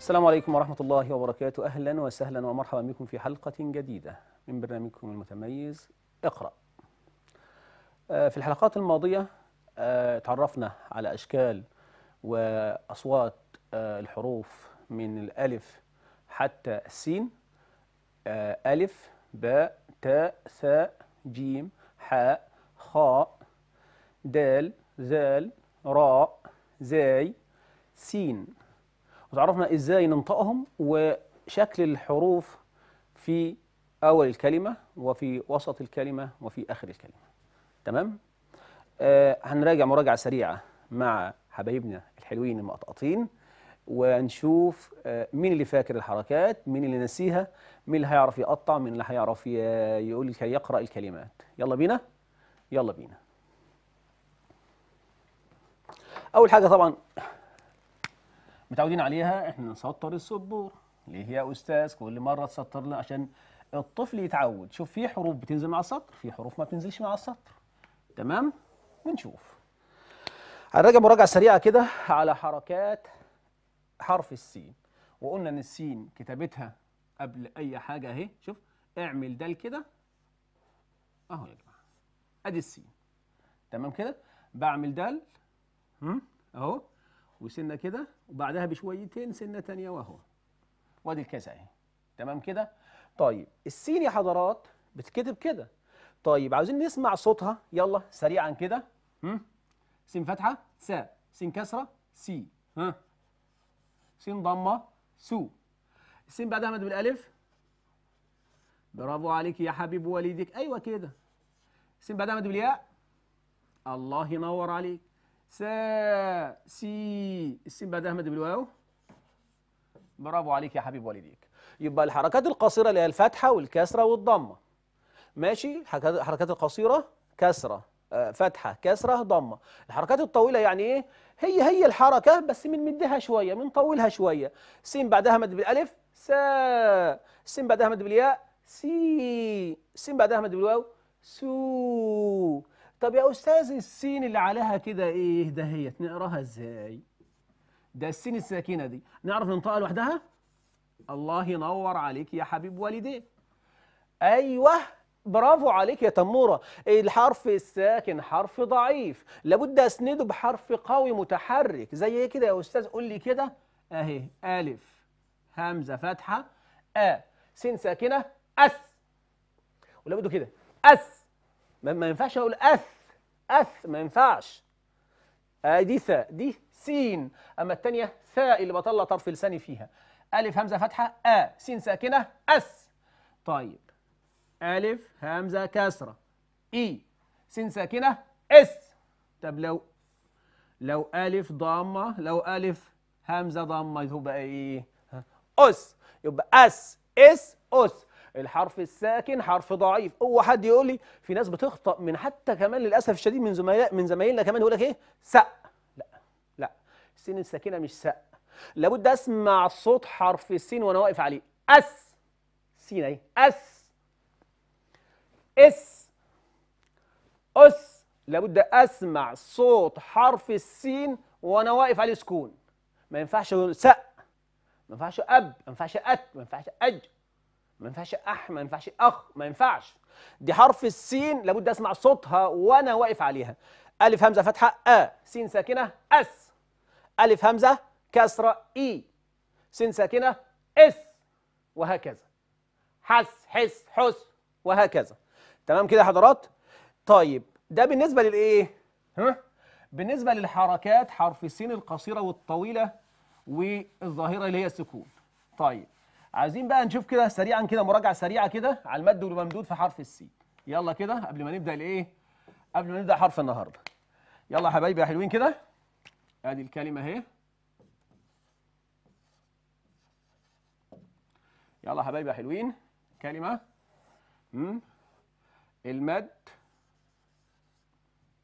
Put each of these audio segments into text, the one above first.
السلام عليكم ورحمة الله وبركاته أهلا وسهلا ومرحبا بكم في حلقة جديدة من برنامجكم المتميز اقرأ آه، في الحلقات الماضية آه، تعرفنا على أشكال وأصوات آه، الحروف من الألف حتى السين ألف باء تاء ثاء جيم حاء خاء دال ذال راء زاي سين وتعرفنا ازاي ننطقهم وشكل الحروف في اول الكلمه وفي وسط الكلمه وفي اخر الكلمه تمام آه هنراجع مراجعه سريعه مع حبايبنا الحلوين المقطقطين ونشوف آه، مين اللي فاكر الحركات مين اللي نسيها مين اللي هيعرف يقطع مين اللي هيعرف يقول يقرا الكلمات يلا بينا يلا بينا اول حاجه طبعا متعودين عليها احنا نسطر السبور ليه يا استاذ كل مره تسطر لنا عشان الطفل يتعود شوف في حروف بتنزل مع السطر في حروف ما بتنزلش مع السطر تمام ونشوف هنراجع مراجعه سريعه كده على حركات حرف السين وقلنا ان السين كتابتها قبل اي حاجه اهي شوف اعمل دال كده اهو يا جماعه ادي السين تمام كده بعمل دال اهو وسنه كده وبعدها بشويتين سنه ثانيه واهو وادي الكاس اهي تمام كده طيب السين يا حضرات بتتكتب كده طيب عاوزين نسمع صوتها يلا سريعا كده سين فتحه سا سين كسره سي ها سين ضمه سو السين بعدها مد بالالف برافو عليك يا حبيب والديك ايوه كده السين بعدها مد بالياء الله ينور عليك سا سي السين بعدها مد بالواو برافو عليك يا حبيب والديك يبقى الحركات القصيرة اللي هي الفتحة والكسرة والضمة ماشي الحركات القصيرة كسرة آه، فتحة كسرة ضمة الحركات الطويلة يعني ايه هي هي الحركة بس من مدها شوية من طولها شوية سين بعدها مد بالالف سا سين بعدها مد بالياء سي سين بعدها مد بالواو سو طب يا أستاذ السين اللي عليها كده إيه ده هي نقراها إزاي ده السين الساكنة دي نعرف ننطقها لوحدها الله ينور عليك يا حبيب والدي أيوه برافو عليك يا تمورة الحرف الساكن حرف ضعيف لابد أسنده بحرف قوي متحرك زي إيه كده يا أستاذ قول لي كده أهي ألف همزة فتحة أ سين ساكنة أس ولابد كده أس ما ما ينفعش اقول اث اث ما ينفعش ادي آه، ثاء دي سين اما الثانيه ثاء اللي بطلع طرف لساني فيها الف همزه فتحه ا سين ساكنه اس طيب الف همزه كسره اي سين ساكنه اس طب لو لو الف ضامه لو الف همزه ضامه يبقى ايه اس يبقى اس اس اس الحرف الساكن حرف ضعيف هو حد يقول لي في ناس بتخطأ من حتى كمان للأسف الشديد من زملاء من زمايلنا كمان يقول لك إيه س لا لا السين الساكنة مش س لابد أسمع صوت حرف السين وأنا واقف عليه أس سين أهي أس اس أس لابد أسمع صوت حرف السين وأنا واقف عليه سكون ما ينفعش س ما ينفعش أب ما ينفعش أت ما ينفعش أج ما ينفعش اح ما ينفعش اخ ما ينفعش دي حرف السين لابد اسمع صوتها وانا واقف عليها الف همزه فتحه ا سين ساكنه اس الف همزه كسره اي سين ساكنه اس وهكذا حس حس حس وهكذا تمام كده يا حضرات طيب ده بالنسبه للايه ها بالنسبه للحركات حرف السين القصيره والطويله والظاهره اللي هي السكون طيب عايزين بقى نشوف كده سريعا كده مراجعه سريعه كده على المد والممدود في حرف السي يلا كده قبل ما نبدا الايه قبل ما نبدا حرف النهارده يلا يا حبايبي يا حلوين كده ادي الكلمه اهي يلا يا حبايبي يا حلوين كلمه امم المد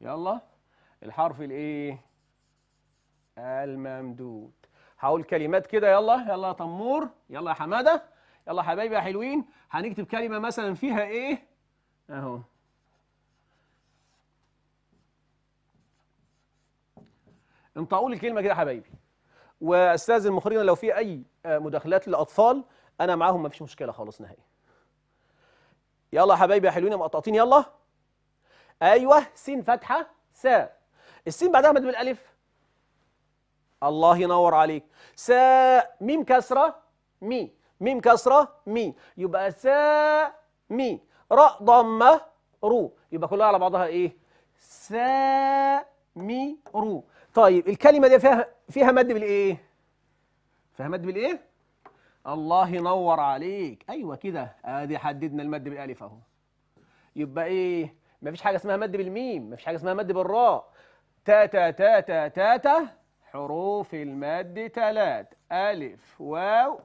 يلا الحرف الايه الممدود هقول كلمات كده يلا يلا يا تمور يلا يا حماده يلا حبايبي يا حلوين هنكتب كلمه مثلا فيها ايه اهو انطقوا لي الكلمه كده يا حبايبي واستاذ المخرجين لو في اي مداخلات للاطفال انا معاهم مفيش مشكله خالص نهائي يلا يا حبايبي يا حلوين يا مقطعتين يلا ايوه سين فتحه س السين بعدها مد بالالف الله ينور عليك سا ميم كسرة مي ميم كسرة مي يبقى سا مي راء ضمة رو يبقى كلها على بعضها ايه سا مي رو طيب الكلمة دي فيها فيها مد بالايه فيها مد بالايه الله ينور عليك ايوه كده ادي حددنا المد بالالف اهو يبقى ايه مفيش حاجه اسمها مد بالميم مفيش حاجه اسمها مد بالراء تا تا تا تا تا, تا حروف المد ثلاث ألف واو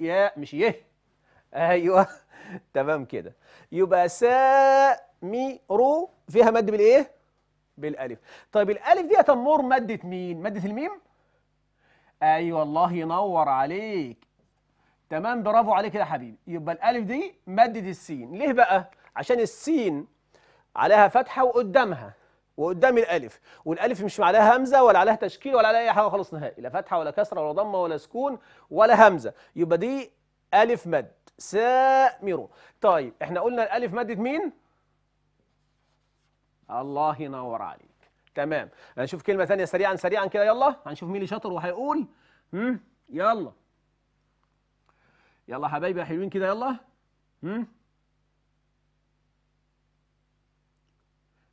ياء مش يه أيوه تمام كده يبقى سا مي رو فيها مد بالإيه؟ بالألف طيب الألف دي تمر مادة مين؟ مادة الميم؟ أيوه الله ينور عليك تمام برافو عليك يا حبيبي يبقى الألف دي مادة السين ليه بقى؟ عشان السين عليها فتحة وقدامها وقدام الالف والالف مش عليها همزه ولا عليها تشكيل ولا عليها اي حاجه خالص نهائي لا فتحه ولا كسره ولا ضمه ولا سكون ولا همزه يبقى دي الف مد سامر طيب احنا قلنا الالف مدت مين الله ينور عليك تمام هنشوف كلمه ثانيه سريعا سريعا كده يلا هنشوف مين اللي شاطر وهيقول يلا يلا حبايبي يا حلوين كده يلا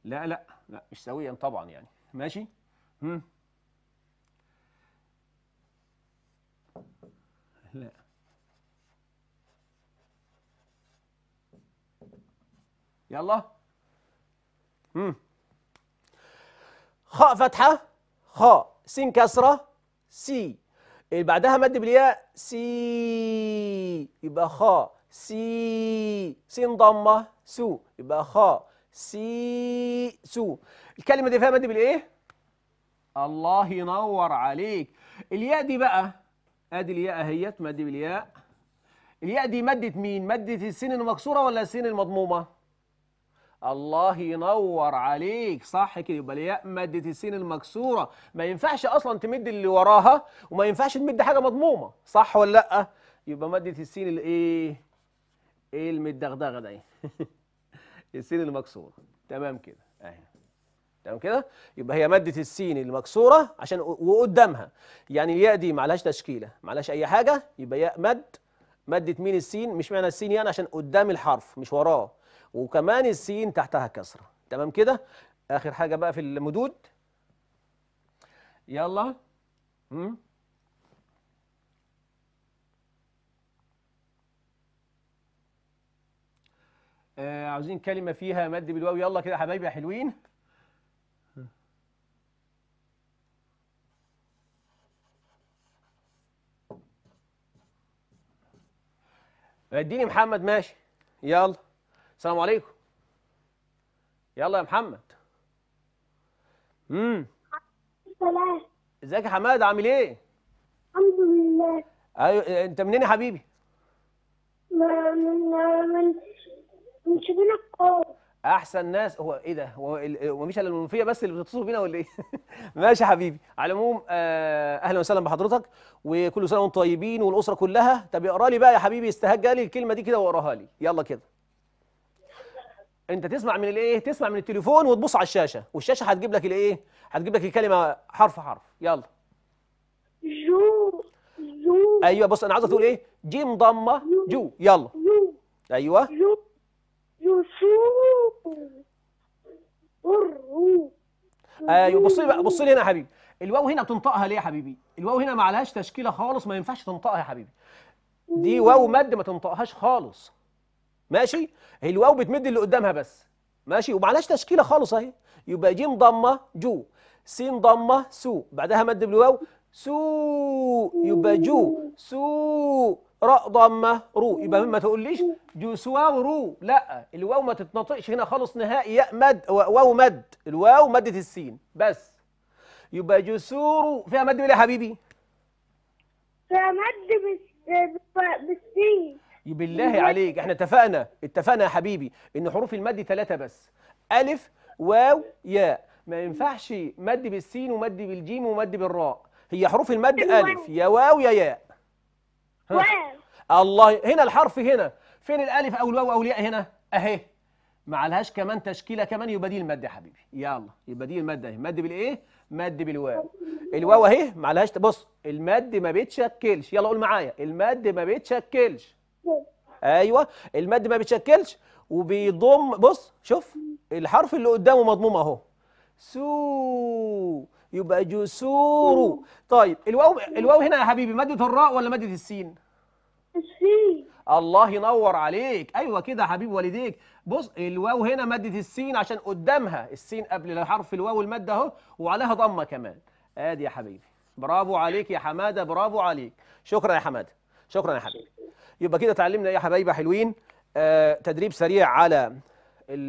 لا لا لا مش سويا طبعا يعني ماشي هم. لا يلا هم. خاء فتحة خاء سين كسرة سي اللي بعدها مد بالياء سي يبقى خاء سي سين ضمة سو يبقى خاء سي سو الكلمة دي فيها مد بالإيه؟ الله ينور عليك الياء دي بقى ادي الياء اهيت مد بالياء الياء دي مدت مين مدت السين المكسوره ولا السين المضمومه الله ينور عليك صح كده يبقى الياء مدت السين المكسوره ما ينفعش اصلا تمد اللي وراها وما ينفعش تمد حاجه مضمومه صح ولا لا يبقى مدت السين الايه ايه المدغدغه ده السين المكسوره تمام كده اهي أيوه. تمام كده يبقى هي ماده السين المكسوره عشان وقدامها يعني الياء دي معلهاش تشكيله معلهاش اي حاجه يبقى ياء مد ماده مين السين مش معنى السين يعني عشان قدام الحرف مش وراه وكمان السين تحتها كسره تمام كده اخر حاجه بقى في المدود يلا امم آه عاوزين كلمة فيها مد بالواو يلا كده يا حبايبي يا حلوين اديني محمد ماشي يلا السلام عليكم يلا يا محمد امم ازيك يا حماد عامل ايه الحمد لله ايوه انت منين يا حبيبي من من مش احسن ناس هو ايه ده هو ومش الا المنوفيه بس اللي بتتصلوا بينا ولا ايه ماشي يا حبيبي على العموم آه، اهلا وسهلا بحضرتك وكل سنه وانتم طيبين والاسره كلها طب اقرا لي بقى يا حبيبي استهج لي الكلمه دي كده واقراها لي يلا كده انت تسمع من الايه تسمع من التليفون وتبص على الشاشه والشاشه هتجيب لك الايه هتجيب لك الكلمه حرف حرف يلا جو جو ايوه بص انا عايزك تقول ايه جيم ضمه جو يلا جو ايوه جو ايوه بص لي بص لي هنا يا حبيبي الواو هنا بتنطقها ليه يا حبيبي الواو هنا ما عليهاش تشكيله خالص ما ينفعش تنطقها يا حبيبي دي واو مد ما تنطقهاش خالص ماشي هي الواو بتمد اللي قدامها بس ماشي وما عليهاش تشكيله خالص اهي يبقى جيم ضمه جو س ضمه سو بعدها مد بالواو سو يبقى جو سو راء ضمه رو يبقى ما تقوليش ورو لا الواو ما تتنطقش هنا خالص نهائي ياء مد واو مد الواو مدة السين بس يبقى جسور فيها مد يا حبيبي فيها مد بالسين بالله عليك احنا اتفقنا اتفقنا يا حبيبي ان حروف المد ثلاثة بس ألف واو ياء ما ينفعش مد بالسين ومد بالجيم ومد بالراء هي حروف المد ألف يا واو يا ياء واو الله هنا الحرف هنا فين الالف او الواو او الياء هنا اهي ما عليهاش كمان تشكيله كمان يبقى دي الماده يا حبيبي يلا يبقى دي الماده اهي مد بالايه مد بالواو الواو اهي ما عليهاش بص المد ما بيتشكلش يلا قول معايا المد ما بيتشكلش ايوه المد ما بيتشكلش وبيضم بص شوف الحرف اللي قدامه مضموم اهو سو يبقى جسور طيب الواو الواو هنا يا حبيبي ماده الراء ولا ماده السين السين الله ينور عليك ايوه كده يا حبيب والديك بص الواو هنا ماده السين عشان قدامها السين قبل حرف الواو الماده اهو وعليها ضمه كمان ادي يا حبيبي برافو عليك يا حماده برافو عليك شكرا يا حماده شكرا يا حبيبي يبقى كده اتعلمنا ايه يا حبايبي حلوين آه تدريب سريع على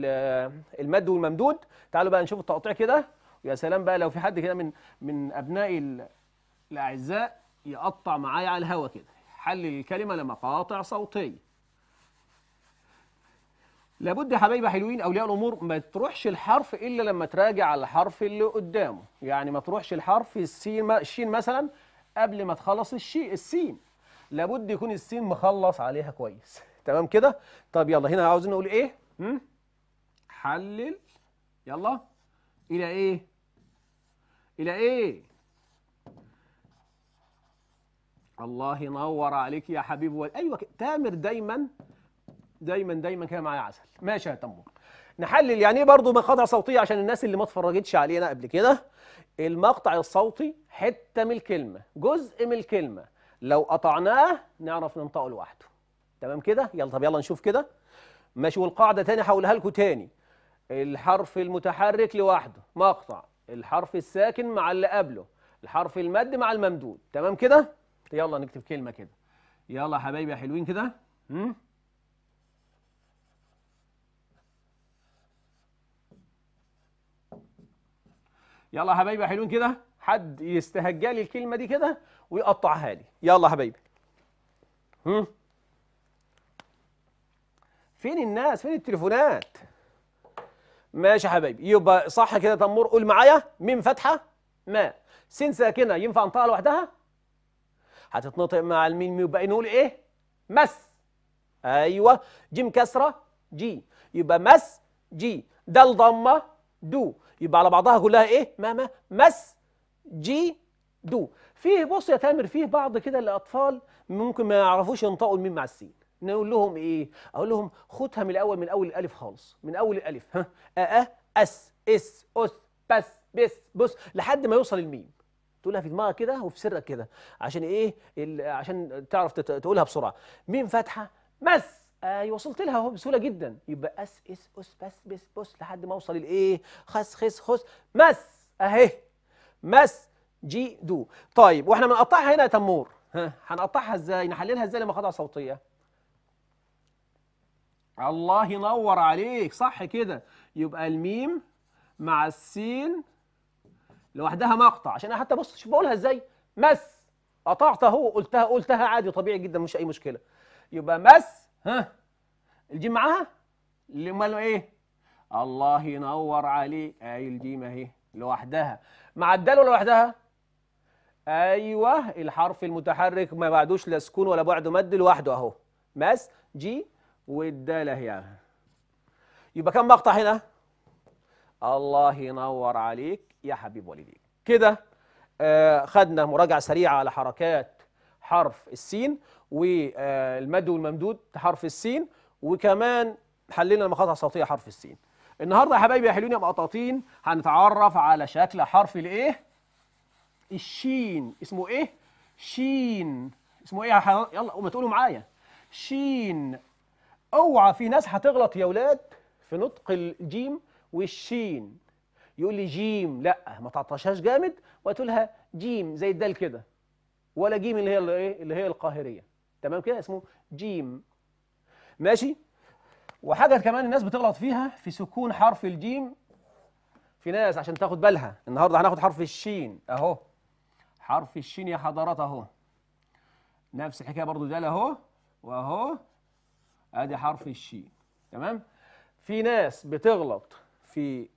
آه، المد والممدود تعالوا بقى نشوف التقطيع كده ويا سلام بقى لو في حد كده من من ابنائي الاعزاء يقطع معايا على الهوا كده حل الكلمة لمقاطع صوتية لابد يا حبايبي حلوين اولياء الامور ما تروحش الحرف الا لما تراجع على الحرف اللي قدامه يعني ما تروحش الحرف السين الشين مثلا قبل ما تخلص الشي السين لابد يكون السين مخلص عليها كويس تمام كده طب يلا هنا عاوزين نقول ايه م? حلل يلا الى ايه الى ايه الله ينور عليك يا حبيبي و... ايوه تامر دايما دايما دايما كده معايا عسل ماشي يا تمر نحلل يعني ايه برضه مقاطع صوتيه عشان الناس اللي ما اتفرجتش علينا قبل كده المقطع الصوتي حته من الكلمه جزء من الكلمه لو قطعناه نعرف ننطقه لوحده تمام كده يلا طب يلا نشوف كده ماشي والقاعده تاني هقولها لكم تاني الحرف المتحرك لوحده مقطع الحرف الساكن مع اللي قبله الحرف المد مع الممدود تمام كده يلا نكتب كلمه كده يلا حبايبي يا حلوين كده امم يلا يا حبايبي يا حلوين كده حد يستهجى لي الكلمه دي كده ويقطعها لي يلا يا حبايبي فين الناس فين التليفونات ماشي يا حبايبي يبقى صح كده تنمر قول معايا ميم فتحة ما سين ساكنه ينفع انطقها لوحدها هتتنطق مع الميم يبقى نقول ايه مس ايوه جيم كسره جي يبقى مس جي دال ضمه دو يبقى على بعضها كلها ايه ماما مس جي دو فيه بص يا تامر فيه بعض كده الاطفال ممكن ما يعرفوش ينطقوا الميم مع السين نقول لهم ايه اقول لهم خدها من الاول من اول الالف خالص من اول الالف ها أ أه أس إس أس بس بس بص لحد ما يوصل الميم تقولها في دماغك كده وفي سرك كده عشان ايه عشان تعرف تقولها بسرعه ميم فاتحه مس ايوه وصلت لها اهو بسهوله جدا يبقى اس اس اس بس بس بس لحد ما اوصل الايه خس خس خس مس اهي مس جي دو طيب واحنا بنقطعها هنا يا تمور ها هنقطعها ازاي نحللها ازاي لما قطعه صوتيه الله ينور عليك صح كده يبقى الميم مع السين لوحدها مقطع عشان انا حتى بص شوف بقولها ازاي مس قطعت اهو قلتها قلتها عادي طبيعي جدا مش اي مشكله يبقى مس ها الجيم معاها اللي امال ايه الله ينور عليك اي الجيم اهي لوحدها مع الدال ولا لوحدها ايوه الحرف المتحرك ما بعدوش لا سكون ولا بعد مد لوحده اهو مس جي والدال اهي يعني. يبقى كم مقطع هنا الله ينور عليك يا حبيب والديك كده آه خدنا مراجعة سريعة على حركات حرف السين والمد والممدود حرف السين وكمان حللنا المقاطع الصوتية حرف السين النهاردة يا حبايبي يا حلوين يا مقطاطين هنتعرف على شكل حرف الايه الشين اسمه ايه شين اسمه ايه حل... يلا قوم تقولوا معايا شين اوعى في ناس هتغلط يا ولاد في نطق الجيم والشين يقول لي جيم لا ما تعطشهاش جامد وتقول لها جيم زي الدال كده ولا جيم اللي هي ايه اللي هي القاهريه تمام كده اسمه جيم ماشي وحاجه كمان الناس بتغلط فيها في سكون حرف الجيم في ناس عشان تاخد بالها النهارده هناخد حرف الشين اهو حرف الشين يا حضرات اهو نفس الحكايه برضو ده اهو واهو ادي حرف الشين تمام في ناس بتغلط في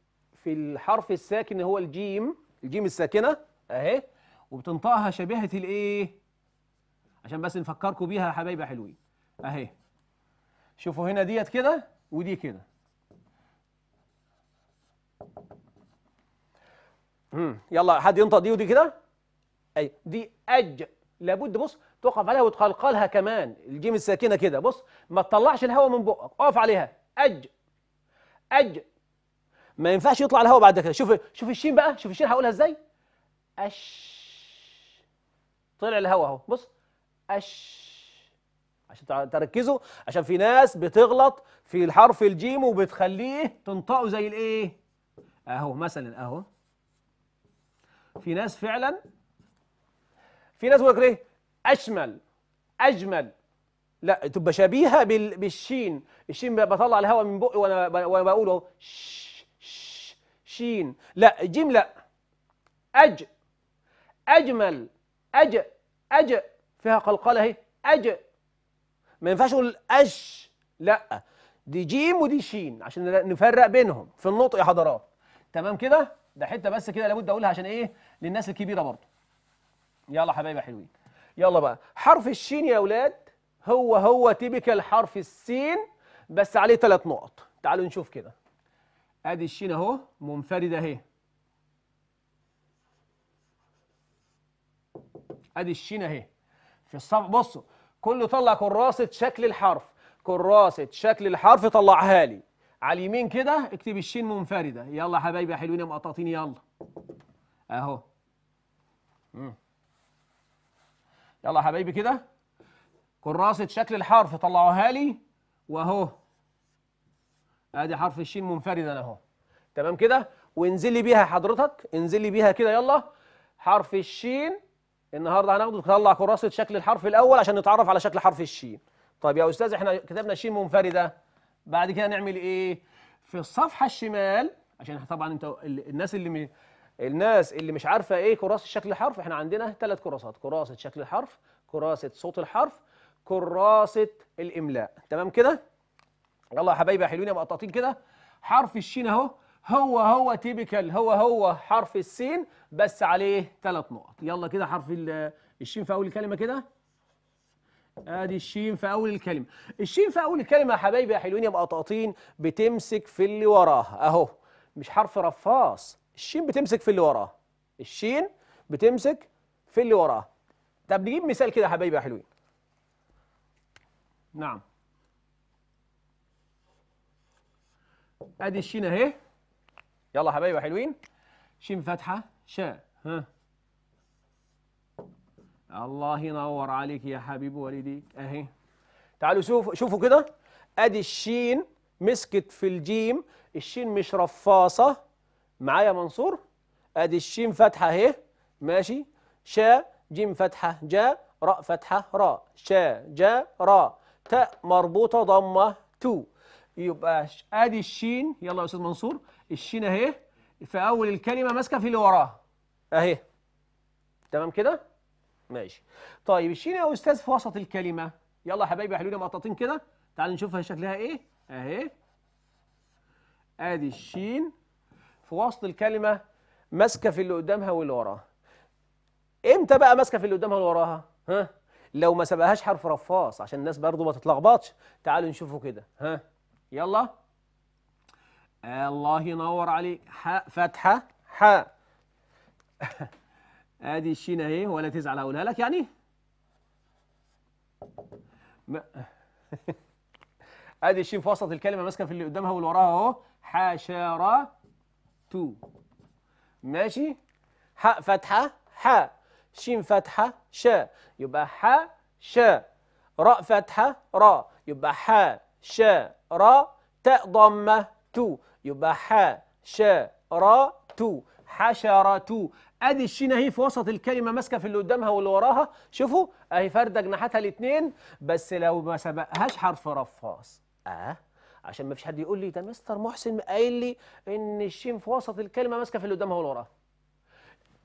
في الحرف الساكن هو الجيم الجيم الساكنة اهي وبتنطقها شبيهة الايه عشان بس نفكركم بيها يا حبايبي حلوين اهي شوفوا هنا ديت كده ودي كده يلا حد ينطق دي ودي كده اي دي اج لابد بص تقف عليها وتقلقلها كمان الجيم الساكنه كده بص ما تطلعش الهواء من بقك اقف عليها اج اج ما ينفعش يطلع الهواء بعد كده شوف شوف الشين بقى شوف الشين هقولها ازاي اش طلع الهواء اهو بص اش عشان تركزوا عشان في ناس بتغلط في الحرف الجيم وبتخليه تنطقه زي الايه اهو مثلا اهو في ناس فعلا في ناس بيقول ايه اشمل اجمل لا تبقى شبيهه بالشين الشين بطلع الهواء من بقي وانا بقوله ش ش شين لا جيم لا أج أجمل أج أج فيها قلقلة أهي أج ما ينفعش أقول أش لا دي جيم ودي شين عشان نفرق بينهم في النطق يا حضرات تمام كده ده حتة بس كده لابد أقولها عشان إيه للناس الكبيرة برضه يلا حبايبي حلوين يلا بقى حرف الشين يا أولاد هو هو تيبيكال حرف السين بس عليه ثلاث نقط تعالوا نشوف كده ادي الشين اهو منفرده اهي ادي الشين اهي في الصف بصوا كله طلع كراسه شكل الحرف كراسه شكل الحرف طلعها لي على اليمين كده اكتب الشين منفرده يلا يا حبايبي يا حلوين يا مقططين يلا اهو مم. يلا يا حبايبي كده كراسه شكل الحرف طلعوها لي واهو ادي حرف الشين منفردا اهو تمام كده وانزلي بيها حضرتك انزلي بيها كده يلا حرف الشين النهارده هناخده نطلع كراسه شكل الحرف الاول عشان نتعرف على شكل حرف الشين طيب يا استاذ احنا كتبنا شين منفرده بعد كده نعمل ايه في الصفحه الشمال عشان طبعا انت الناس اللي م... الناس اللي مش عارفه ايه كراسه شكل الحرف احنا عندنا ثلاث كراسات كراسه شكل الحرف كراسه صوت الحرف كراسه الاملاء تمام كده يلا يا حبايبي يا حلوين يا مقططين كده حرف الشين اهو هو هو تيبيكال هو هو حرف السين بس عليه ثلاث نقط يلا كده حرف الشين في اول الكلمه كده ادي الشين في اول الكلمه الشين في اول الكلمه يا حبايبي يا حلوين يا مقططين بتمسك في اللي وراها اهو مش حرف رفاص الشين بتمسك في اللي وراها الشين بتمسك في اللي وراها طب نجيب مثال كده يا حبايبي يا حلوين نعم ادي الشين اهي يلا حبايبي حلوين شين فاتحه شاء ها الله ينور عليك يا حبيب والديك اهي تعالوا شوفوا شوفوا كده ادي الشين مسكت في الجيم الشين مش رفاصه معايا منصور ادي الشين فاتحه اهي ماشي شا جيم فتحه جا راء فتحه راء شا جا راء تاء مربوطه ضمه تو يبقى ادي الشين يلا يا استاذ منصور الشين اهي في اول الكلمه ماسكه في اللي وراها اهي تمام كده ماشي طيب الشين يا استاذ في وسط الكلمه يلا يا حبايبي حلوين مقططين كده تعالوا نشوفها شكلها ايه اهي ادي الشين في وسط الكلمه ماسكه في اللي قدامها واللي وراها امتى بقى ماسكه في اللي قدامها واللي وراها ها لو ما سبقهاش حرف رفاص عشان الناس برضو ما تتلخبطش تعالوا نشوفه كده ها يلا الله ينور عليك حاء فتحة حاء ادي الشين اهي ولا تزعل اقولها لك يعني ما ادي الشين في وسط الكلمه ماسكه في اللي قدامها واللي وراها اهو حشرة تو ماشي حاء فتحه حاء شين فتحه شاء يبقى حاء شاء راء فتحه راء يبقى حاء شاء را تاء ضمة تو يبقى حا شا را تو حشرة ادي الشين اهي في وسط الكلمه ماسكه في اللي قدامها واللي وراها شوفوا اهي فارده جناحاتها الاثنين بس لو ما سبقهاش حرف رفاص اه عشان ما فيش حد يقول لي ده مستر محسن قايل لي ان الشين في وسط الكلمه ماسكه في اللي قدامها واللي وراها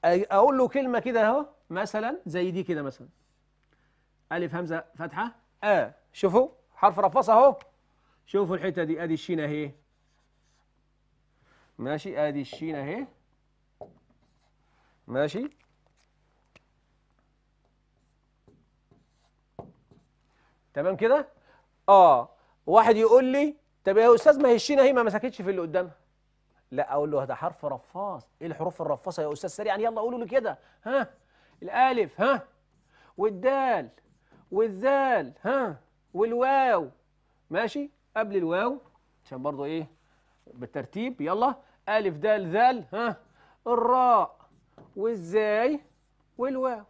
اقول له كلمه كده اهو مثلا زي دي كده مثلا الف همزه فتحه اه شوفوا حرف رفاص اهو شوفوا الحته دي ادي الشينه اهي ماشي ادي الشينه اهي ماشي تمام كده اه واحد يقول لي طب يا استاذ ما هي الشينه اهي ما مسكتش في اللي قدامها لا اقول له ده حرف رفاص ايه الحروف الرفاصه يا استاذ سريعا يلا قولوا لي كده ها الالف ها والدال والذال ها والواو ماشي قبل الواو عشان برضو ايه بالترتيب يلا الف دال ذال ها الراء والزاي والواو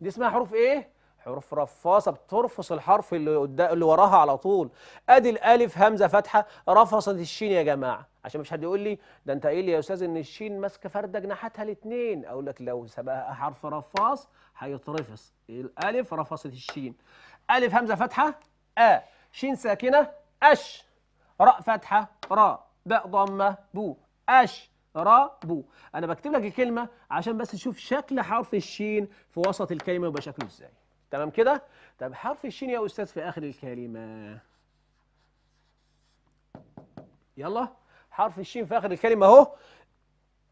دي اسمها حروف ايه حروف رفاصه بترفص الحرف اللي قدام اللي وراها على طول ادي الالف همزه فتحه رفصت الشين يا جماعه عشان مش حد يقول لي ده انت قايل لي يا استاذ ان الشين ماسكه فرده جناحاتها الاثنين اقول لك لو سبقها حرف رفاص هيترفص الالف رفصت الشين الف همزه فتحه ا آه. شين ساكنه أش راء فتحة راء باء ضمة بو أش را بو أنا بكتب لك الكلمة عشان بس تشوف شكل حرف الشين في وسط الكلمة يبقى شكله إزاي تمام كده؟ طب حرف الشين يا أستاذ في آخر الكلمة يلا حرف الشين في آخر الكلمة أهو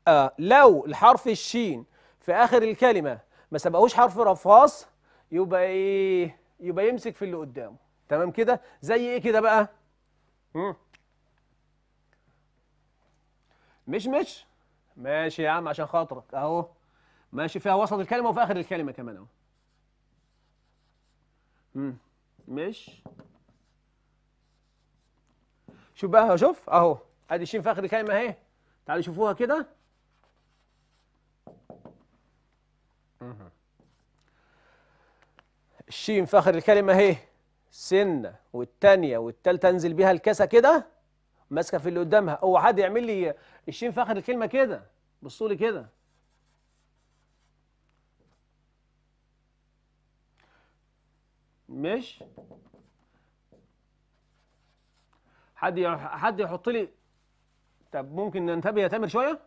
آه لو الحرف الشين في آخر الكلمة ما سبقوش حرف رفاص يبقى إيه؟ يبقى يمسك في اللي قدامه تمام كده؟ زي إيه كده بقى؟ مش مش ماشي يا عم عشان خاطرك اهو ماشي فيها وسط الكلمه وفي اخر الكلمه كمان اهو مش شوف بقى شوف اهو ادي الشين في اخر الكلمه اهي تعالوا شوفوها كده الشين في اخر الكلمه اهي سنه والثانيه والثالثه انزل بيها الكاسه كده ماسكه في اللي قدامها هو حد يعمل لي الشين في اخر الكلمه كده بصوا لي كده مش حد حد يحط لي طب ممكن ننتبه يا تامر شويه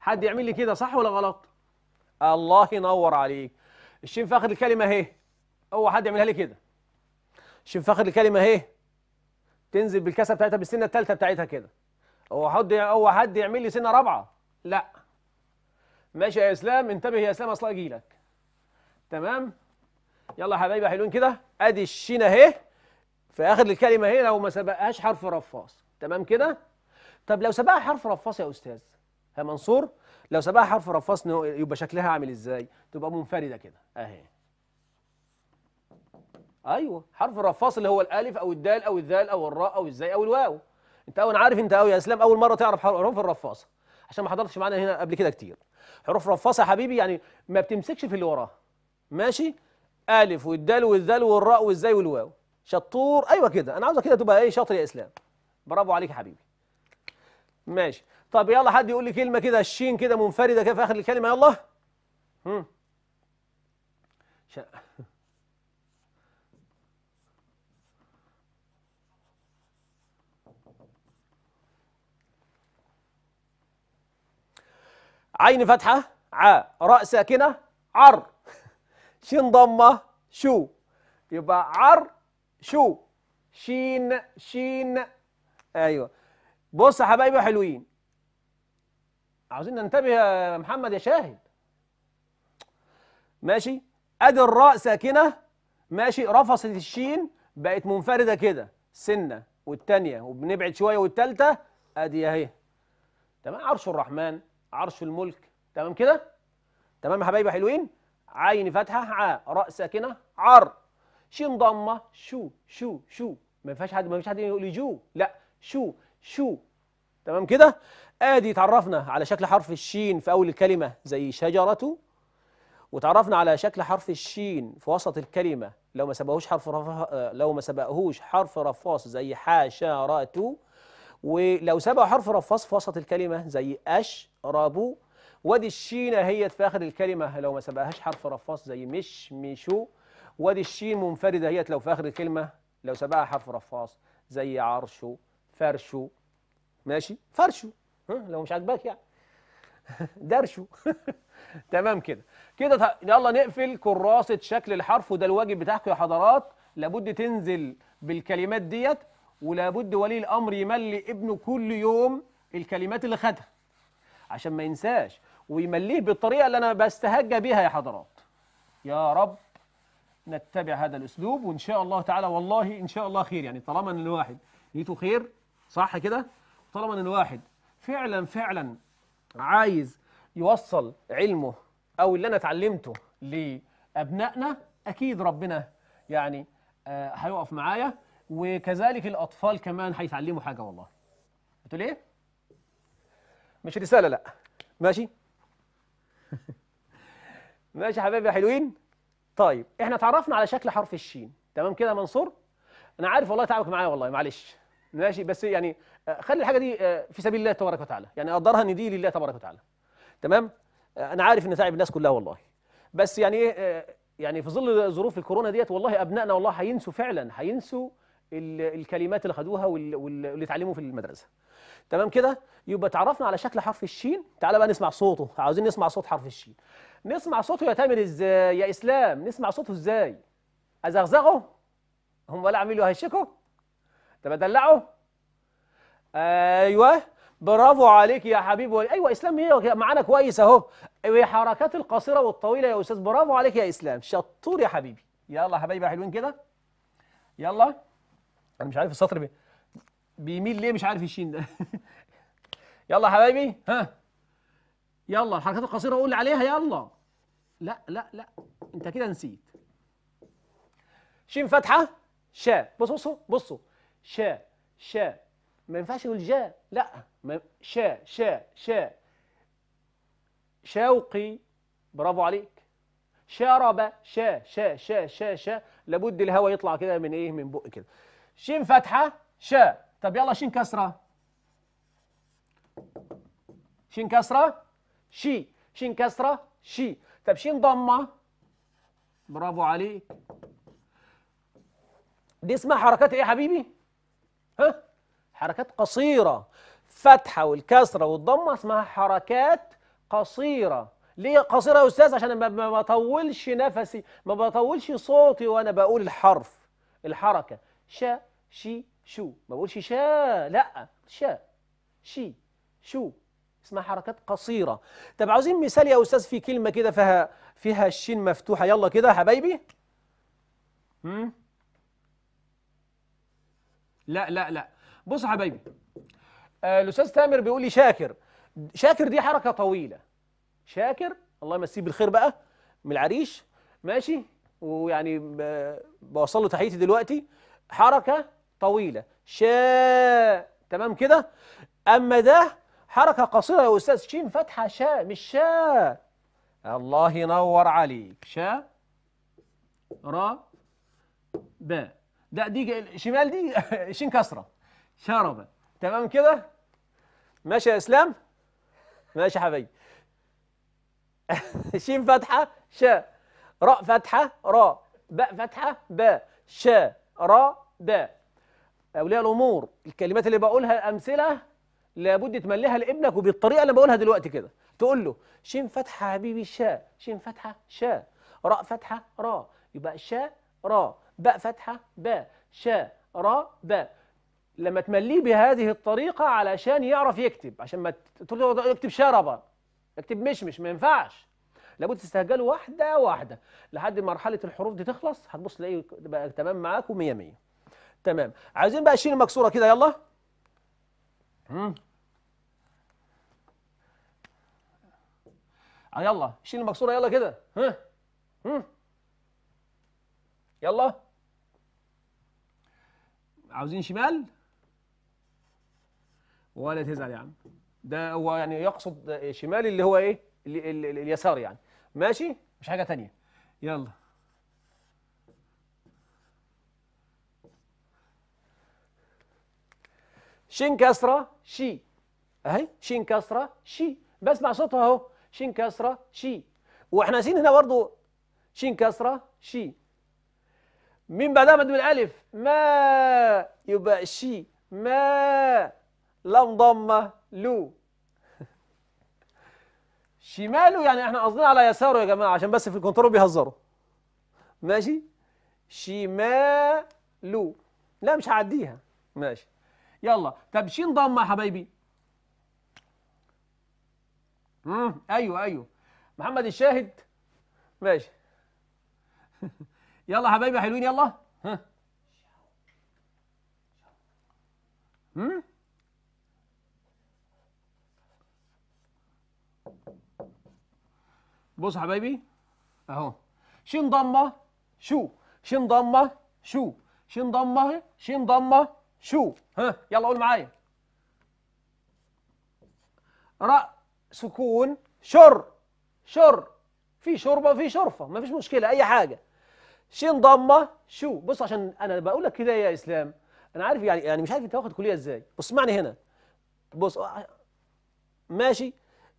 حد يعمل لي كده صح ولا غلط الله ينور عليك الشين في اخر الكلمه اهي هو حد يعملها لي كده شنفخر الكلمه اهي تنزل بالكاسه بتاعتها بالسنه الثالثه بتاعتها كده هو حد هو حد يعمل لي سنه رابعه لا ماشي يا اسلام انتبه يا اسلام اصل اجي لك تمام يلا يا حبايبي حلوين كده ادي الشين اهي في اخر الكلمه اهي لو ما سبقهاش حرف رفاص تمام كده طب لو سبقها حرف رفاص يا استاذ يا منصور لو سبقها حرف رفاص يبقى شكلها عامل ازاي تبقى منفرده كده اهي ايوه حرف الرفاص اللي هو الالف او الدال او الذال او الراء او الزاي او الواو انت اول عارف انت قوي يا اسلام اول مره تعرف حروف الرفاصه عشان ما حضرتش معانا هنا قبل كده كتير حروف رفاصه يا حبيبي يعني ما بتمسكش في اللي وراها ماشي الف والدال والذال والراء والزاي والواو شطور ايوه كده انا عاوزك كده تبقى ايه شاطر يا اسلام برافو عليك يا حبيبي ماشي طب يلا حد يقول لي كلمه كده الشين كده منفرده كده في اخر الكلمه يلا هم. عين فتحة ع راء ساكنة عر شين ضمة شو يبقى عر شو شين شين ايوه بص يا حبايبي حلوين عاوزين ننتبه يا محمد يا شاهد ماشي ادي الراء ساكنه ماشي رفصت الشين بقت منفرده كده سنه والتانيه وبنبعد شويه والتالته ادي اهي تمام عرش الرحمن عرش الملك تمام كده تمام يا حبايبي حلوين عين فاتحه ع راء ساكنه عر شين ضمه شو شو شو ما فيهاش حد ما فيش حد يقول لي جو لا شو شو تمام كده ادي اتعرفنا على شكل حرف الشين في اول الكلمه زي شجره وتعرفنا على شكل حرف الشين في وسط الكلمه لو ما سبقهوش حرف رف... لو ما سبقهوش حرف رفاص زي حشرة ولو سبق حرف رفاص في وسط الكلمة زي أش رابو وادي الشين هي في آخر الكلمة لو ما سبقهاش حرف رفاص زي مش مشو وادي الشين منفردة هي لو في آخر الكلمة لو سبقها حرف رفاص زي عرشو فرشو ماشي فرشو لو مش عاجباك يعني درشو تمام كده كده يلا نقفل كراسة شكل الحرف وده الواجب بتاعكم يا حضرات لابد تنزل بالكلمات ديت ولا بد ولي الامر يملي ابنه كل يوم الكلمات اللي خدها عشان ما ينساش ويمليه بالطريقه اللي انا بستهجى بيها يا حضرات يا رب نتبع هذا الاسلوب وان شاء الله تعالى والله ان شاء الله خير يعني طالما ان الواحد نيته خير صح كده طالما ان الواحد فعلا فعلا عايز يوصل علمه او اللي انا اتعلمته لابنائنا اكيد ربنا يعني آه، هيقف معايا وكذلك الأطفال كمان هيتعلموا حاجة والله بتقول إيه؟ مش رسالة لأ ماشي؟ ماشي يا حبايبي يا حلوين طيب احنا اتعرفنا على شكل حرف الشين تمام كده يا منصور انا عارف والله تعبك معايا والله معلش ماشي بس يعني آه، خلي الحاجه دي آه، في سبيل الله تبارك وتعالى يعني قدرها ان دي لله تبارك وتعالى تمام آه، انا عارف ان تعب الناس كلها والله بس يعني ايه يعني في ظل ظروف الكورونا ديت والله ابنائنا والله هينسوا فعلا هينسوا الكلمات اللي خدوها واللي اتعلموا في المدرسه تمام كده يبقى اتعرفنا على شكل حرف الشين تعالى بقى نسمع صوته عاوزين نسمع صوت حرف الشين نسمع صوته يا تامر ازاي يا اسلام نسمع صوته ازاي ازغزغه هم ولا له هشكه طب ادلعه ايوه برافو عليك يا حبيبي ايوه اسلام هي معانا كويس اهو حركات القصيره والطويله يا استاذ برافو عليك يا اسلام شطور يا حبيبي يلا حبايبي حلوين كده يلا انا مش عارف السطر بي... بيميل ليه مش عارف الشين ده يلا حبايبي ها يلا الحركات القصيره قول عليها يلا لا لا لا انت كده نسيت شين فتحه شا بصوا بصوا بصوا شا شا ما ينفعش يقول جا لا ما شا شا شا شوقي برافو عليك شرب شا شا شا شا شا لابد الهواء يطلع كده من ايه من بق كده شين فتحة شاء طب يلا شين كسرة شين كسرة شي شين كسرة شي طب شين ضمة برافو عليك دي اسمها حركات ايه يا حبيبي ها حركات قصيرة فتحة والكسرة والضمة اسمها حركات قصيرة ليه قصيرة يا أستاذ عشان ما بطولش نفسي ما بطولش صوتي وأنا بقول الحرف الحركة شا شي شو ما بقولش شا لا شا شي شو اسمها حركات قصيرة طب عاوزين مثال يا أستاذ في كلمة كده فيها فيها الشين مفتوحة يلا كده يا حبايبي هم؟ لا لا لا بص يا حبايبي آه الأستاذ تامر بيقول لي شاكر شاكر دي حركة طويلة شاكر الله يمسيه بالخير بقى من العريش ماشي ويعني آه، بوصل له تحيتي دلوقتي حركة طويلة شاء تمام كده أما ده حركة قصيرة يا أستاذ شين فتحة شاء مش شاء الله ينور عليك شاء را باء ده دي شمال دي شين كسرة شرب تمام كده ماشي يا اسلام ماشي حبيبي شين فتحة شاء راء فتحة راء باء فتحة باء شاء را دا أولياء الأمور الكلمات اللي بقولها أمثلة لابد تمليها لابنك وبالطريقة اللي بقولها دلوقتي كده تقول له شين فتحة حبيبي شاء شين فتحة شاء راء فتحة را يبقى شاء را باء فتحة باء شاء را باء لما تمليه بهذه الطريقة علشان يعرف يكتب عشان ما تقول له اكتب شربة اكتب مشمش ما ينفعش لابد تستهجله واحده واحده لحد مرحله الحروف دي تخلص هتبص تلاقيه بقى تمام معاك و100 100 تمام عايزين بقى شيل المكسوره كده يلا آه يلا شيل المكسوره يلا كده ها هم. يلا عاوزين شمال ولا تزعل يا عم ده هو يعني يقصد شمال اللي هو ايه اليسار يعني ماشي مش حاجه تانية يلا شين كسره شي اهي شين كسره شي بسمع صوتها اهو شين كسره شي واحنا ناسيين هنا برضه شين كسره شي مين بعدها مد من الالف ما يبقى شي ما لم ضمه لو شماله يعني احنا قصدين على يساره يا جماعه عشان بس في الكنترول بيهزروا ماشي شماله لا مش هعديها ماشي يلا طب شين ضمه يا حبايبي امم ايوه ايوه محمد الشاهد ماشي يلا حبايبي حلوين يلا ها امم بص حبايبي اهو شين ضمه شو شين ضمه شو شين ضمه شين ضمه شو ها يلا قول معايا راء سكون شر شر في شوربه في شرفه ما فيش مشكله اي حاجه شين ضمه شو بص عشان انا بقول لك كده يا اسلام انا عارف يعني يعني مش عارف انت واخد كليه ازاي بص معني هنا بص آه، ماشي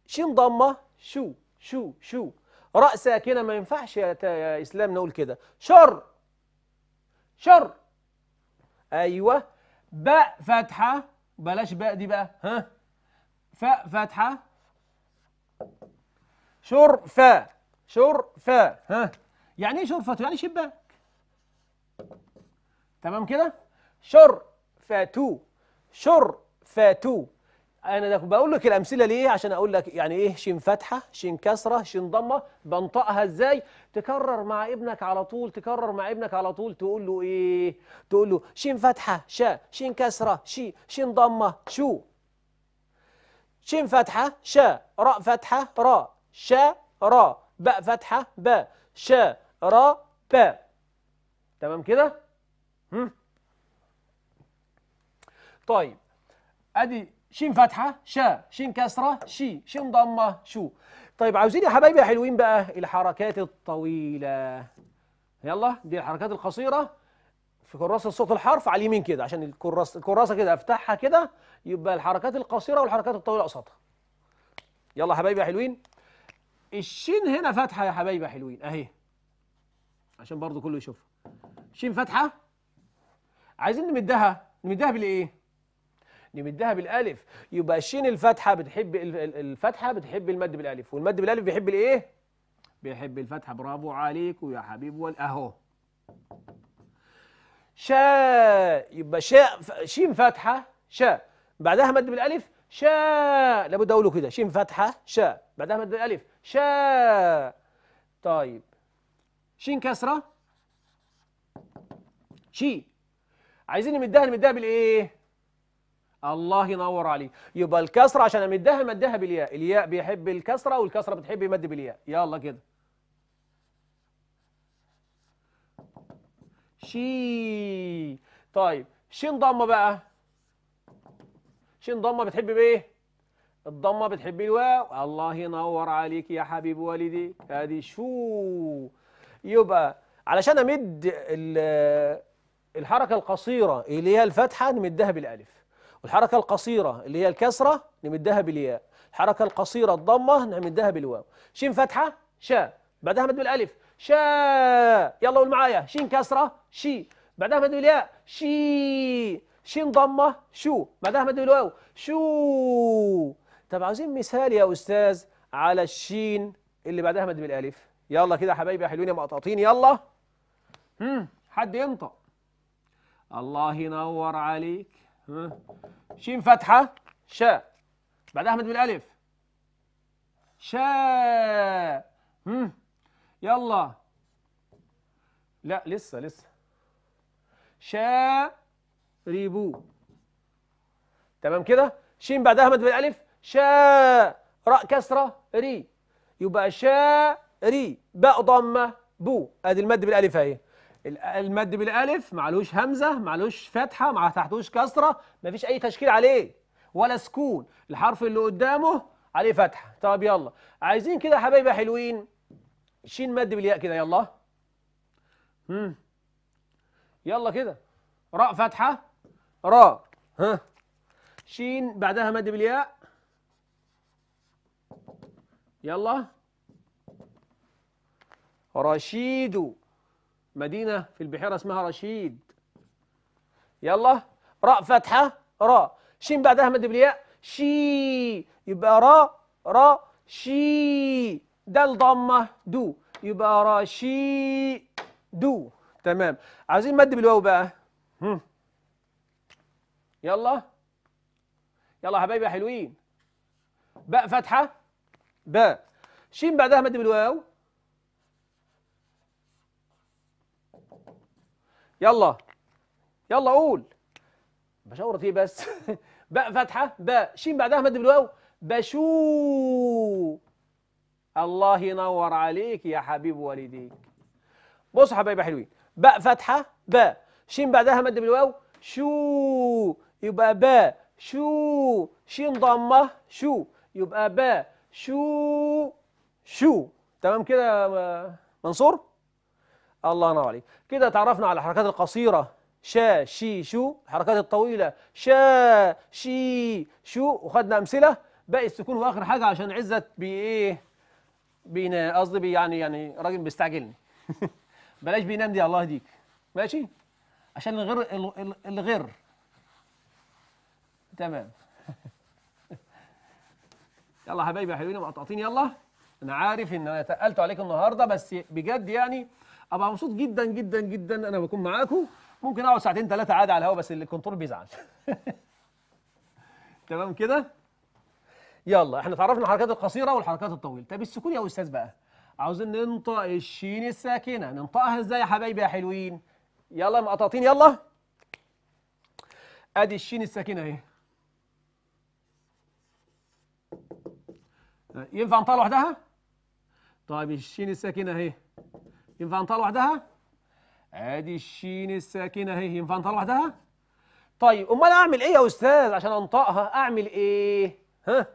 شين ضمه شو شو شو راء ساكنه ما ينفعش يا, اسلام نقول كده شر شر ايوه باء فتحه بلاش باء دي بقى ها فاء فتحه شر فاء ها يعني ايه شرفه يعني شباك تمام كده شر فاتو شر فاتو انا بقول لك الامثله ليه عشان اقول لك يعني ايه شين فتحه شين كسره شين ضمه بنطقها ازاي تكرر مع ابنك على طول تكرر مع ابنك على طول تقول له ايه تقول له شين فتحه شا شين كسره شي شين ضمه شو شين فتحه شا راء فتحه را شا را باء فتحه با شا را با تمام كده طيب ادي شين فتحه شا شين كسره شي شين ضمه شو طيب عاوزين يا حبايبي يا حلوين بقى الحركات الطويله يلا دي الحركات القصيره في كراسه صوت الحرف على اليمين كده عشان الكراسه الكراسه كده افتحها كده يبقى الحركات القصيره والحركات الطويله قصادها يلا يا حبايبي يا حلوين الشين هنا فاتحه يا حبايبي يا حلوين اهي عشان برضو كله يشوفها شين فاتحه عايزين نمدها نمدها بالايه نمدها بالالف يبقى شين الفتحه بتحب الفتحه بتحب المد بالالف والمد بالالف بيحب الايه بيحب الفتحه برافو عليك يا حبيب اهو شاء يبقى شاء شين فتحه شاء بعدها مد بالالف شاء لابد اقوله كده شين فتحه شاء بعدها مد بالالف شاء طيب شين كسره شي عايزين نمدها نمدها بالايه الله ينور عليك يبقى الكسرة عشان امدها مدها بالياء الياء بيحب الكسرة والكسرة بتحب يمد بالياء يلا كده شي طيب شين ضمة بقى شين ضمة بتحب بايه الضمة بتحب الواو الله ينور عليك يا حبيب والدي ادي شو يبقى علشان امد الحركة القصيرة اللي هي الفتحة نمدها بالالف والحركة القصيرة اللي هي الكسرة نمدها بالياء الحركة القصيرة الضمة نمدها بالواو شين فتحة شاء بعدها مد بالالف شاء يلا قول معايا شين كسرة شي بعدها مد بالياء شي شين ضمة شو بعدها مد بالواو شو طب عاوزين مثال يا أستاذ على الشين اللي بعدها مد بالالف يلا كده يا حبايبي يا حلوين يا مقطاطين يلا هم حد ينطق الله ينور عليك شين فتحة شاء بعد أحمد بالألف شاء يلا لا لسه لسه شاء ريبو تمام كده شين بعد أحمد بالألف شاء راء كسرة ري يبقى شاء ري باء ضمة بو ادي المد بالالف اهي المد بالالف معلوش همزه معلوش فتحه ما تحتوش كسره مفيش اي تشكيل عليه ولا سكون الحرف اللي قدامه عليه فتحه طب يلا عايزين كده يا حبايبي حلوين شين مد بالياء كده يلا هم. يلا كده راء فتحه راء ها شين بعدها مد بالياء يلا رشيدو مدينة في البحيرة اسمها رشيد يلا راء فتحة راء شين بعدها مد بالياء شي يبقى راء راء شي دال ضمة دو يبقى رشي دو تمام عايزين مد بالواو بقى هم. يلا يلا حبايبي يا حلوين باء فتحة باء شين بعدها مد بالواو يلا يلا قول بشاورة ايه بس باء فتحه باء شين بعدها مد بالواو بشو الله ينور عليك يا حبيب والديك بصوا يا حبايب حلوين باء فتحه باء شين بعدها مد بالواو شو يبقى باء شو شين ضمه شو يبقى باء شو شو تمام كده منصور الله ينور عليك كده اتعرفنا على الحركات القصيرة شا شي شو الحركات الطويلة شا شي شو وخدنا أمثلة باقي السكون واخر حاجة عشان عزت بإيه بينا قصدي بي يعني يعني راجل بيستعجلني بلاش بينام دي الله يهديك ماشي عشان الغر الغر تمام يلا حبايبي يا حلوين مقطعتين يلا انا عارف ان انا تقلت عليك النهارده بس بجد يعني ابقى مبسوط جدا جدا جدا انا بكون معاكم ممكن اقعد ساعتين ثلاثه عادي على الهوا بس الكنترول بيزعل تمام كده يلا احنا اتعرفنا الحركات القصيره والحركات الطويله طب السكون يا استاذ بقى عاوزين ننطق الشين الساكنه ننطقها ازاي يا حبايبي يا حلوين يلا مقطعتين يلا ادي الشين الساكنه اهي ينفع انطقها لوحدها طيب الشين الساكنه اهي ينفع نطال لوحدها ادي الشين الساكنه اهي ينفع نطال لوحدها طيب امال اعمل ايه يا استاذ عشان انطقها اعمل ايه ها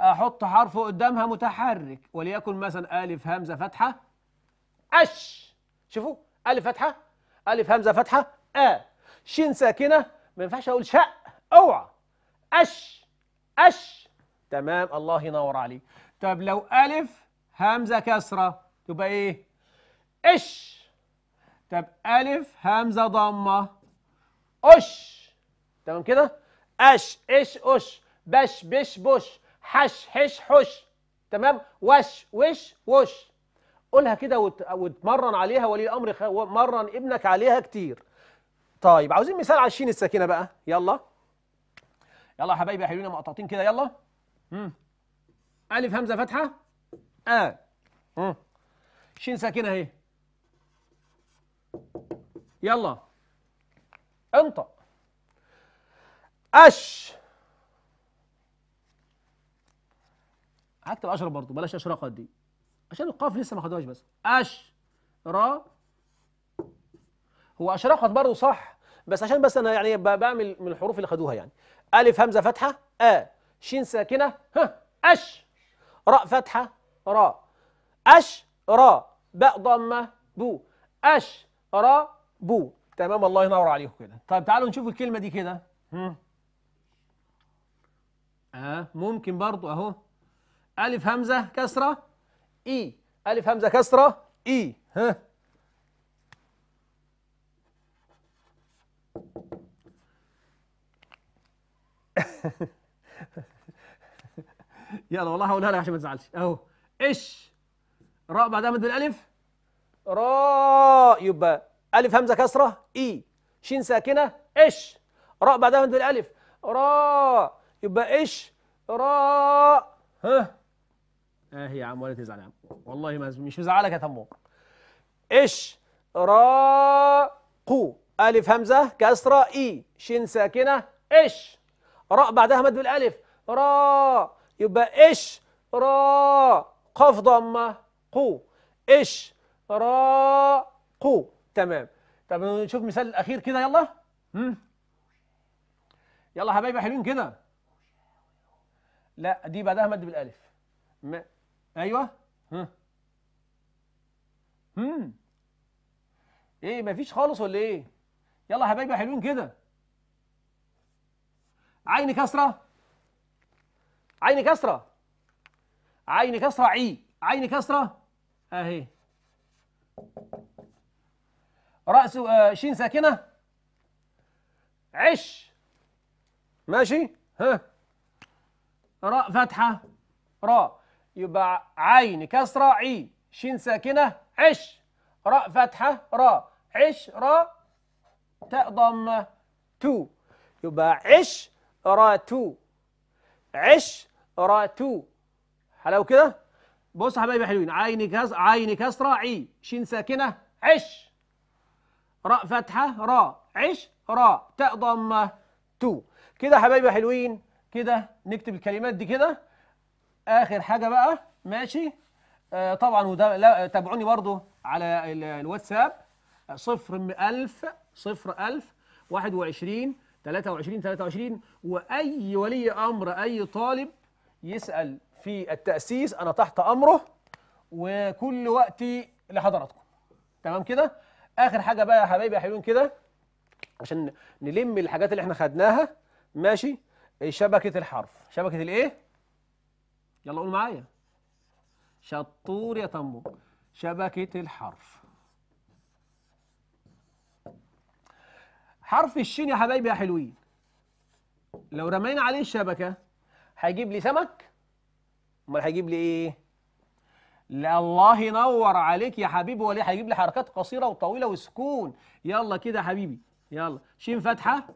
احط حرف قدامها متحرك وليكن مثلا الف همزه فتحه اش شوفوا الف فتحه الف همزه فتحه ا آه. شين ساكنه ما ينفعش اقول شق اوعى اش اش تمام الله ينور عليك طب لو الف همزه كسره تبقى ايه اش طب ألف همزة ضمة أش تمام كده أش إش أش بش بش بش حش حش حش تمام وش وش وش قولها كده وتمرن عليها ولي الأمر مرن ابنك عليها كتير طيب عاوزين مثال على الشين الساكنة بقى يلا يلا يا حبايبي حلوين مقطعتين كده يلا مم. ألف همزة فتحة آ آه. شين ساكنة أهي يلا انطق اش هكتب اشرب برضه بلاش اشراقات دي عشان القاف لسه ما خدوهاش بس اش را هو اشرقت برضه صح بس عشان بس انا يعني بعمل من الحروف اللي خدوها يعني الف همزه فتحه ا شين ساكنه ها اش راء فتحه را اش را باء ضمه بو اش را بو تمام الله ينور عليكم كده طيب تعالوا نشوف الكلمة دي كده آه ممكن برضو أهو ألف همزة كسرة إي ألف همزة كسرة إي ها يلا والله هقولها لك عشان ما تزعلش اهو ايش راء بعدها مد الالف راء يبقى ألف همزة كسرة إي شين ساكنة إش راء بعدها بالألف راء يبقى إش راء ها آه يا عم ولا تزعل يا عم والله ما مش مزعلك يا تمور إش راء قو ألف همزة كسرة إي شين ساكنة إش راء بعدها مد بالألف راء يبقى إش راء قف ضمة قو إش راء قو تمام طب نشوف مثال اخير كده يلا هم؟ يلا حبايبي حلوين كده لا دي بعدها مد بالالف م... ايوه ها هم ايه مفيش خالص ولا ايه يلا حبايبي حلوين كده عين كسره عين كسره عين كسره عي عين كسره اهي رأس آه، شين ساكنة عش ماشي ها راء فتحة راء يبقى عين كسرة عي شين ساكنة عش راء فتحة راء عش راء تاء ضمة تو يبقى عش را تو عش را تو حلو كده بص يا حبايبي حلوين كسر عين كسرة عي شين ساكنة عش راء فتحة راء عش راء تاء ضمة تو كده حبايبي حلوين كده نكتب الكلمات دي كده آخر حاجة بقى ماشي آه طبعا وده لا تابعوني برضو على الواتساب صفر ألف صفر ألف واحد وعشرين تلاتة وعشرين تلاتة وعشرين وأي ولي أمر أي طالب يسأل في التأسيس أنا تحت أمره وكل وقتي لحضراتكم تمام كده اخر حاجه بقى يا حبايبي يا حلوين كده عشان نلم الحاجات اللي احنا خدناها ماشي شبكه الحرف شبكه الايه يلا قول معايا شطور يا تمبو شبكه الحرف حرف الشين يا حبايبي يا حلوين لو رمينا عليه الشبكه هيجيب لي سمك امال هيجيب لي ايه الله ينور عليك يا حبيبي وليه هيجيب لي حركات قصيره وطويله وسكون يلا كده يا حبيبي يلا شين فتحه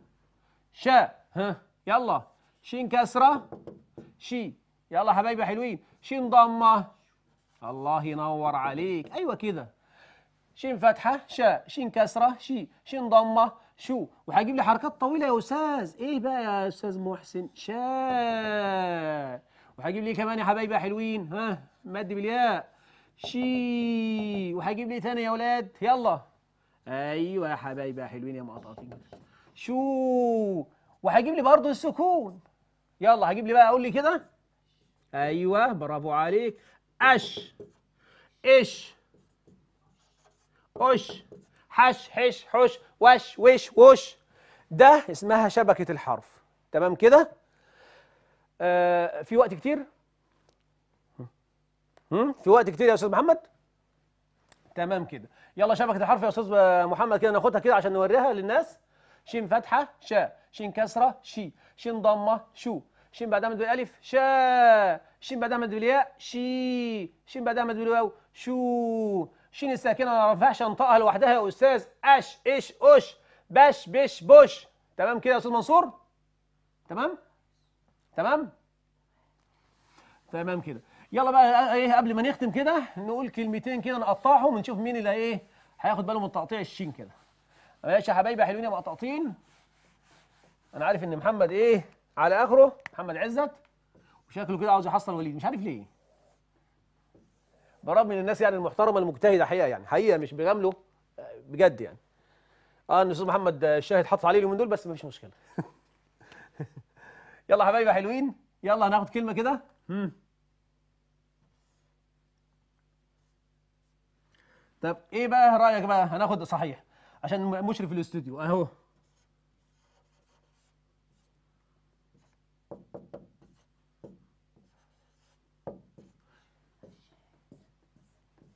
شاء ها يلا شين كسره شي يلا حبايبي حلوين شين ضمه الله ينور عليك ايوه كده شين فتحه شاء شين كسره شي شين ضمه شو وهجيب لي حركات طويله يا استاذ ايه بقى يا استاذ محسن شاء وهجيب لي كمان يا حبايبي حلوين ها مد بالياء شي وهجيب لي تاني يا ولاد يلا ايوه يا حبايبي حلوين يا مقطعتين شو وهجيب لي برضه السكون يلا هجيب لي بقى قول لي كده ايوه برافو عليك اش اش اش حش حش حش وش وش وش ده اسمها شبكة الحرف تمام كده آه في وقت كتير في وقت كتير يا استاذ محمد تمام كده يلا شبكه الحرف يا استاذ محمد كده ناخدها كده عشان نوريها للناس شين فتحه شا شين كسره شي شين ضمه شو شين بعدها مد بالالف شا شين بعدها مد بالياء شي شين بعدها مد بالواو شو شين الساكنه ما اعرفهاش انطقها لوحدها يا استاذ اش اش اش بش بش بش تمام كده يا استاذ منصور تمام تمام تمام كده يلا بقى آه، آه، ايه قبل ما نختم كده نقول كلمتين كده نقطعهم ونشوف مين اللي ايه هياخد باله من تقطيع الشين كده ماشي يا حبايبي حلوين يا مقطعتين انا عارف ان محمد ايه على اخره محمد عزت وشكله كده عاوز يحصل وليد مش عارف ليه برغم من الناس يعني المحترمه المجتهده حقيقه يعني حقيقه مش بجامله آه، بجد يعني اه الاستاذ محمد الشاهد حط عليه اليومين دول بس مفيش مشكله يلا حبايبي حلوين يلا هناخد كلمه كده طب ايه بقى رايك بقى هناخد صحيح عشان مشرف الاستوديو اهو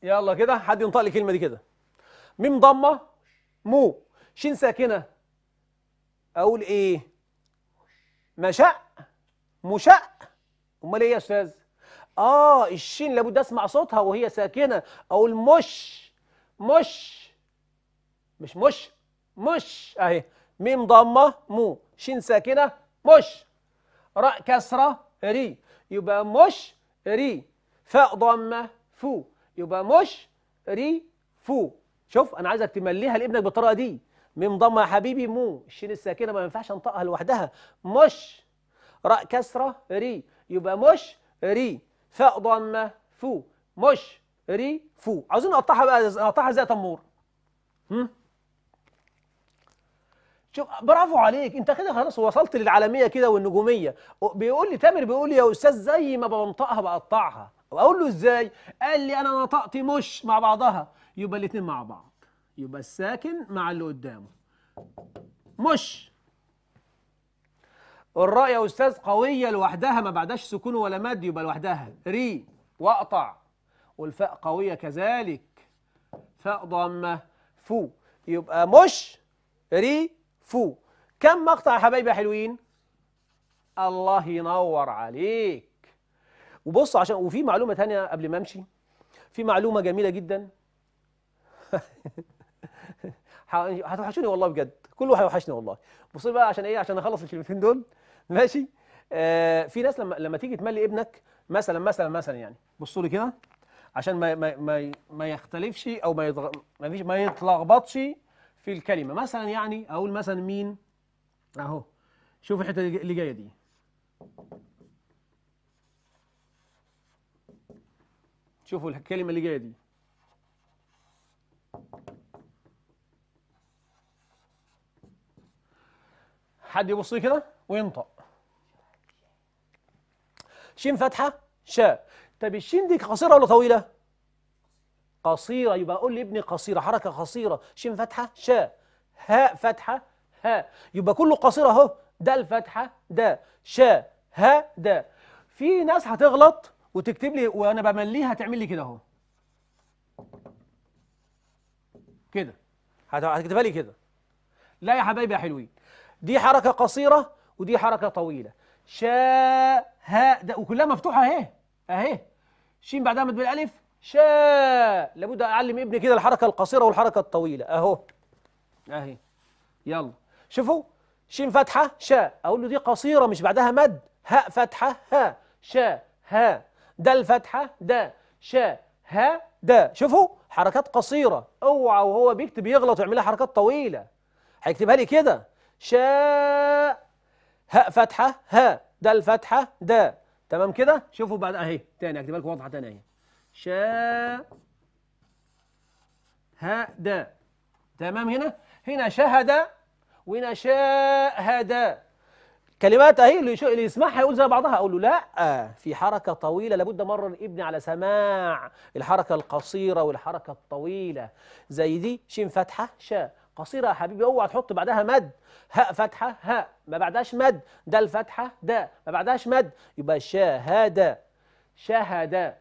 يلا كده حد ينطق لي الكلمه دي كده ميم ضمه مو شين ساكنه اقول ايه مشاء مشاء امال ايه يا استاذ اه الشين لابد اسمع صوتها وهي ساكنه اقول مش مش مش مش مش اهي ميم ضمه مو شين ساكنه مش راء كسره ري يبقى مش ري فاء ضمه فو يبقى مش ري فو شوف انا عايزك تمليها لابنك بالطريقه دي ميم ضمه يا حبيبي مو الشين الساكنه ما ينفعش انطقها لوحدها مش راء كسره ري يبقى مش ري فاء ضمه فو مش ري فو عاوزين نقطعها بقى نقطعها زي تمور هم شوف برافو عليك انت كده خلاص وصلت للعالميه كده والنجوميه بيقول لي تامر بيقول لي يا استاذ زي ما بنطقها بقطعها اقول له ازاي قال لي انا نطقت مش مع بعضها يبقى الاثنين مع بعض يبقى الساكن مع اللي قدامه مش الراء يا استاذ قويه لوحدها ما بعدهاش سكون ولا مد يبقى لوحدها ري واقطع والفاء قوية كذلك فاء ضمة فو يبقى مش ري فو كم مقطع يا حبايبي حلوين الله ينور عليك وبص عشان وفي معلومة تانية قبل ما امشي في معلومة جميلة جدا هتوحشوني والله بجد كله هيوحشني والله بصي بقى عشان ايه عشان اخلص الكلمتين دول ماشي آه في ناس لما لما تيجي تملي ابنك مثلا مثلا مثلا يعني بصوا لي كده عشان ما ما ما, ما يختلفش او ما يضغ... ما فيش ما يتلخبطش في الكلمه مثلا يعني اقول مثلا مين اهو شوف الحته اللي جايه دي شوفوا الكلمه اللي جايه دي حد يبص لي كده وينطق شين فتحه شاء طب الشين دي قصيرة ولا طويلة قصيرة يبقى أقول لابني قصيرة حركة قصيرة شين فتحة شاء هاء فتحة هاء يبقى كله قصيرة أهو ده الفتحة ده شاء ها ده في ناس هتغلط وتكتب لي وأنا بمليها هتعمل لي كده أهو كده هتكتبها لي كده لا يا حبايبي يا حلوين دي حركة قصيرة ودي حركة طويلة شاء هاء ده وكلها مفتوحة اهي اهي شين بعدها مد بالالف شاء لابد اعلم ابني كده الحركه القصيره والحركه الطويله اهو اهي يلا شوفوا شين فتحه شاء اقول له دي قصيره مش بعدها مد هاء فتحه ها شاء ها دال فتحه دا شاء ها دا شوفوا حركات قصيره اوعى وهو بيكتب يغلط ويعملها لها حركات طويله هيكتبها لي كده شاء هاء فتحه ها دال فتحه دا تمام كده شوفوا بعد اهي تاني اكتبها لكم واضحه تاني اهي دا تمام هنا هنا شهد وهنا شاهد كلمات اهي اللي يسمعها يقول زي بعضها اقول له لا في حركه طويله لابد مرر ابني على سماع الحركه القصيره والحركه الطويله زي دي شين فتحه شا قصيرة يا حبيبي اوعى تحط بعدها مد هاء فتحة هاء ما بعدهاش مد ده الفتحه ده ما بعدهاش مد يبقى شاهد شهادة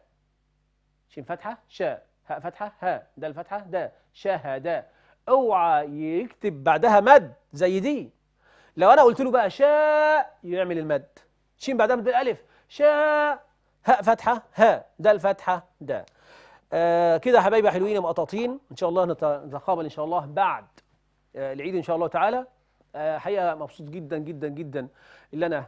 شين فتحة شاء هاء فتحة هاء ده الفتحه ده شاهد اوعى يكتب بعدها مد زي دي لو انا قلت له بقى شاء يعمل المد شين بعدها مد الالف شاء هاء فتحة هاء ده الفتحه ده آه كده يا حبايبي حلوين مقططين ان شاء الله نتقابل ان شاء الله بعد آه، العيد ان شاء الله تعالى آه، حقيقه مبسوط جدا جدا جدا اللي انا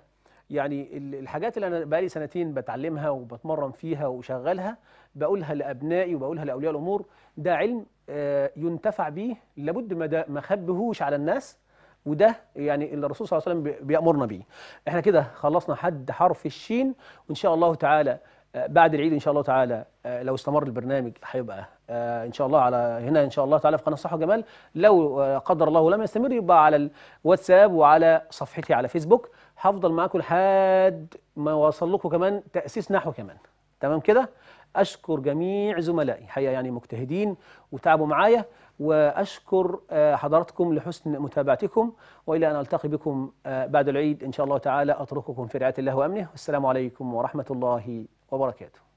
يعني الحاجات اللي انا بقالي سنتين بتعلمها وبتمرن فيها وشغالها بقولها لابنائي وبقولها لاولياء الامور ده علم آه، ينتفع بيه لابد ما اخبهوش على الناس وده يعني اللي الرسول صلى الله عليه وسلم بيامرنا بيه احنا كده خلصنا حد حرف الشين وان شاء الله تعالى بعد العيد ان شاء الله تعالى آه، لو استمر البرنامج هيبقى آه، ان شاء الله على هنا ان شاء الله تعالى في قناه صحه وجمال لو آه، قدر الله لم يستمر يبقى على الواتساب وعلى صفحتي على فيسبوك هفضل معاكم لحد ما اوصل لكم كمان تاسيس نحو كمان تمام كده اشكر جميع زملائي حقيقه يعني مجتهدين وتعبوا معايا واشكر حضراتكم لحسن متابعتكم والى ان التقي بكم بعد العيد ان شاء الله تعالى اترككم في رعايه الله وامنه والسلام عليكم ورحمه الله وبركاته